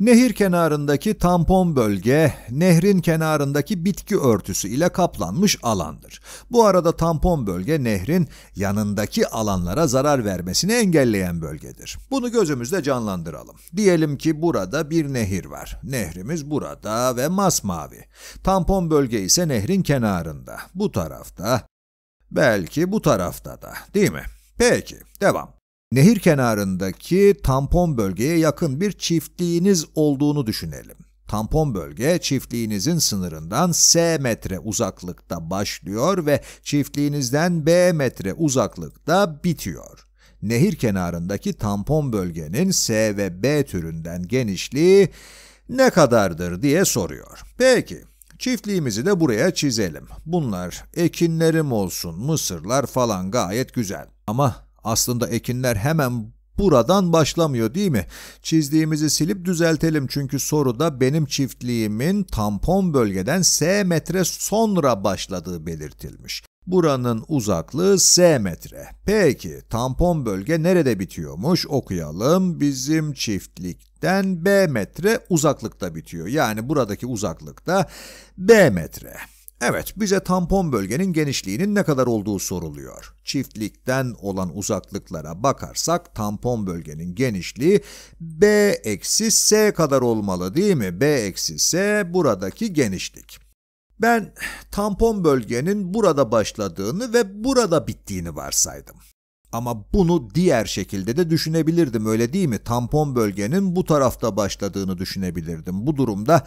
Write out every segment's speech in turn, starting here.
Nehir kenarındaki tampon bölge, nehrin kenarındaki bitki örtüsü ile kaplanmış alandır. Bu arada tampon bölge nehrin yanındaki alanlara zarar vermesini engelleyen bölgedir. Bunu gözümüzde canlandıralım. Diyelim ki burada bir nehir var. Nehrimiz burada ve masmavi. Tampon bölge ise nehrin kenarında. Bu tarafta, belki bu tarafta da değil mi? Peki, devam. Nehir kenarındaki tampon bölgeye yakın bir çiftliğiniz olduğunu düşünelim. Tampon bölge çiftliğinizin sınırından S metre uzaklıkta başlıyor ve çiftliğinizden B metre uzaklıkta bitiyor. Nehir kenarındaki tampon bölgenin S ve B türünden genişliği ne kadardır diye soruyor. Peki, çiftliğimizi de buraya çizelim. Bunlar ekinlerim olsun, mısırlar falan gayet güzel. Ama aslında ekinler hemen buradan başlamıyor değil mi? Çizdiğimizi silip düzeltelim çünkü soruda benim çiftliğimin tampon bölgeden S metre sonra başladığı belirtilmiş. Buranın uzaklığı S metre. Peki tampon bölge nerede bitiyormuş okuyalım. Bizim çiftlikten B metre uzaklıkta bitiyor. Yani buradaki uzaklıkta B metre. Evet, bize tampon bölgenin genişliğinin ne kadar olduğu soruluyor. Çiftlikten olan uzaklıklara bakarsak tampon bölgenin genişliği B eksi S kadar olmalı değil mi? B eksi S buradaki genişlik. Ben tampon bölgenin burada başladığını ve burada bittiğini varsaydım. Ama bunu diğer şekilde de düşünebilirdim öyle değil mi? Tampon bölgenin bu tarafta başladığını düşünebilirdim. Bu durumda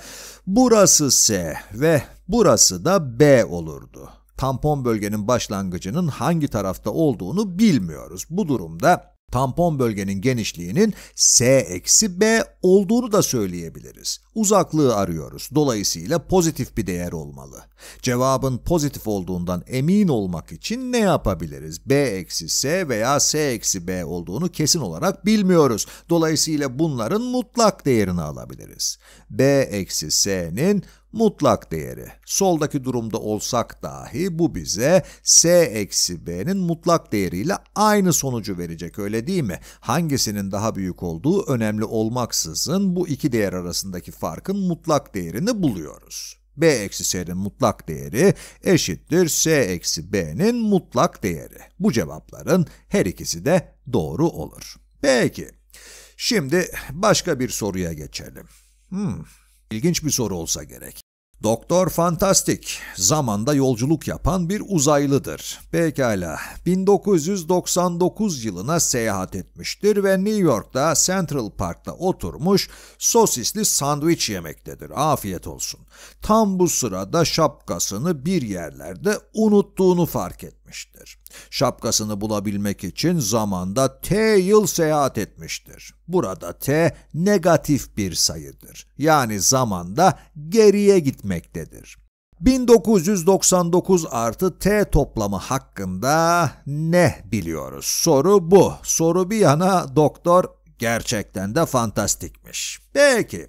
burası S ve burası da B olurdu. Tampon bölgenin başlangıcının hangi tarafta olduğunu bilmiyoruz. Bu durumda tampon bölgenin genişliğinin S-B olduğunu da söyleyebiliriz. Uzaklığı arıyoruz. Dolayısıyla pozitif bir değer olmalı. Cevabın pozitif olduğundan emin olmak için ne yapabiliriz? B eksi S veya S eksi B olduğunu kesin olarak bilmiyoruz. Dolayısıyla bunların mutlak değerini alabiliriz. B eksi S'nin mutlak değeri. Soldaki durumda olsak dahi bu bize s eksi b'nin mutlak değeriyle aynı sonucu verecek öyle değil mi? Hangisinin daha büyük olduğu önemli olmaksızın bu iki değer arasındaki fark farkın mutlak değerini buluyoruz. b eksi s'nin mutlak değeri eşittir s eksi b'nin mutlak değeri. Bu cevapların her ikisi de doğru olur. Peki, şimdi başka bir soruya geçelim. Hmm, ilginç bir soru olsa gerek. Doktor Fantastik, zamanda yolculuk yapan bir uzaylıdır. Pekala, 1999 yılına seyahat etmiştir ve New York'ta Central Park'ta oturmuş sosisli sandviç yemektedir. Afiyet olsun. Tam bu sırada şapkasını bir yerlerde unuttuğunu fark etti etmiştir. Şapkasını bulabilmek için zamanda T yıl seyahat etmiştir. Burada T negatif bir sayıdır. Yani zamanda geriye gitmektedir. 1999 artı T toplamı hakkında ne biliyoruz? Soru bu. Soru bir yana doktor gerçekten de fantastikmiş. Peki,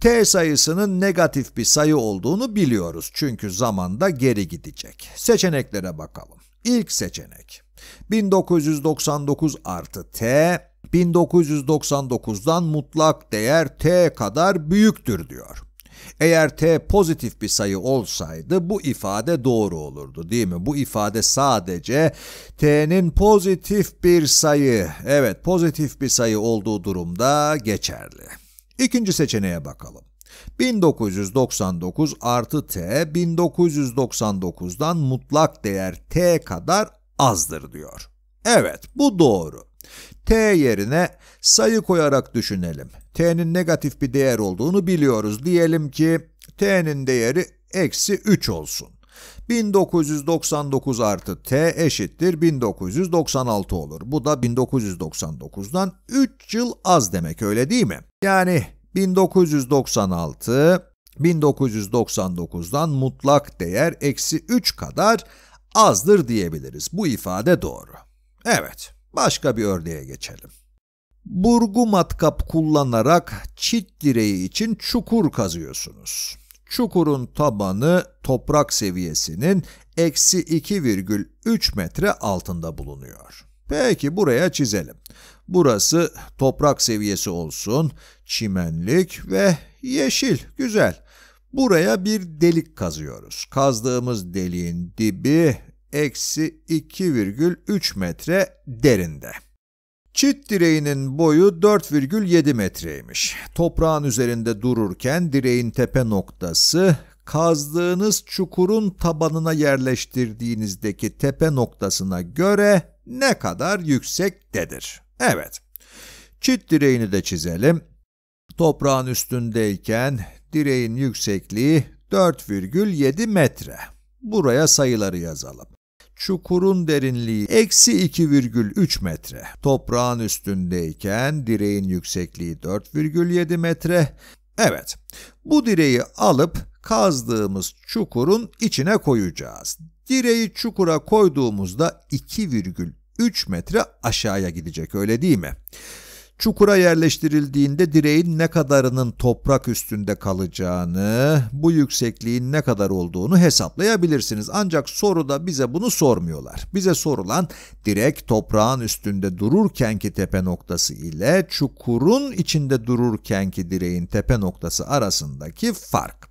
T sayısının negatif bir sayı olduğunu biliyoruz çünkü zamanda geri gidecek. Seçeneklere bakalım. İlk seçenek 1999 artı t 1999'dan mutlak değer t kadar büyüktür diyor. Eğer t pozitif bir sayı olsaydı bu ifade doğru olurdu değil mi? Bu ifade sadece t'nin pozitif bir sayı, evet pozitif bir sayı olduğu durumda geçerli. İkinci seçeneğe bakalım. 1999 artı t 1999'dan mutlak değer t kadar azdır diyor. Evet bu doğru. t yerine sayı koyarak düşünelim. t'nin negatif bir değer olduğunu biliyoruz. Diyelim ki t'nin değeri eksi 3 olsun. 1999 artı t eşittir 1996 olur. Bu da 1999'dan 3 yıl az demek öyle değil mi? Yani 1996, 1999'dan mutlak değer eksi 3 kadar azdır diyebiliriz. Bu ifade doğru. Evet, başka bir örneğe geçelim. Burgu matkap kullanarak çit direği için çukur kazıyorsunuz. Çukurun tabanı toprak seviyesinin eksi 2,3 metre altında bulunuyor. Peki buraya çizelim. Burası toprak seviyesi olsun, çimenlik ve yeşil. Güzel. Buraya bir delik kazıyoruz. Kazdığımız deliğin dibi eksi 2,3 metre derinde. Çit direğinin boyu 4,7 metreymiş. Toprağın üzerinde dururken direğin tepe noktası kazdığınız çukurun tabanına yerleştirdiğinizdeki tepe noktasına göre ne kadar yüksektedir. Evet, çit direğini de çizelim. Toprağın üstündeyken direğin yüksekliği 4,7 metre. Buraya sayıları yazalım. Çukurun derinliği eksi 2,3 metre. Toprağın üstündeyken direğin yüksekliği 4,7 metre. Evet, bu direği alıp kazdığımız çukurun içine koyacağız. Direği çukura koyduğumuzda 2,3 3 metre aşağıya gidecek öyle değil mi? Çukura yerleştirildiğinde direğin ne kadarının toprak üstünde kalacağını, bu yüksekliğin ne kadar olduğunu hesaplayabilirsiniz. Ancak soruda bize bunu sormuyorlar. Bize sorulan direk toprağın üstünde dururkenki tepe noktası ile çukurun içinde dururkenki direğin tepe noktası arasındaki fark.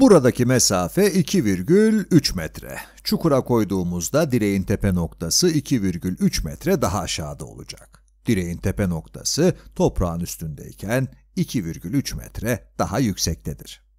Buradaki mesafe 2,3 metre. Çukura koyduğumuzda direğin tepe noktası 2,3 metre daha aşağıda olacak. Direğin tepe noktası toprağın üstündeyken 2,3 metre daha yüksektedir.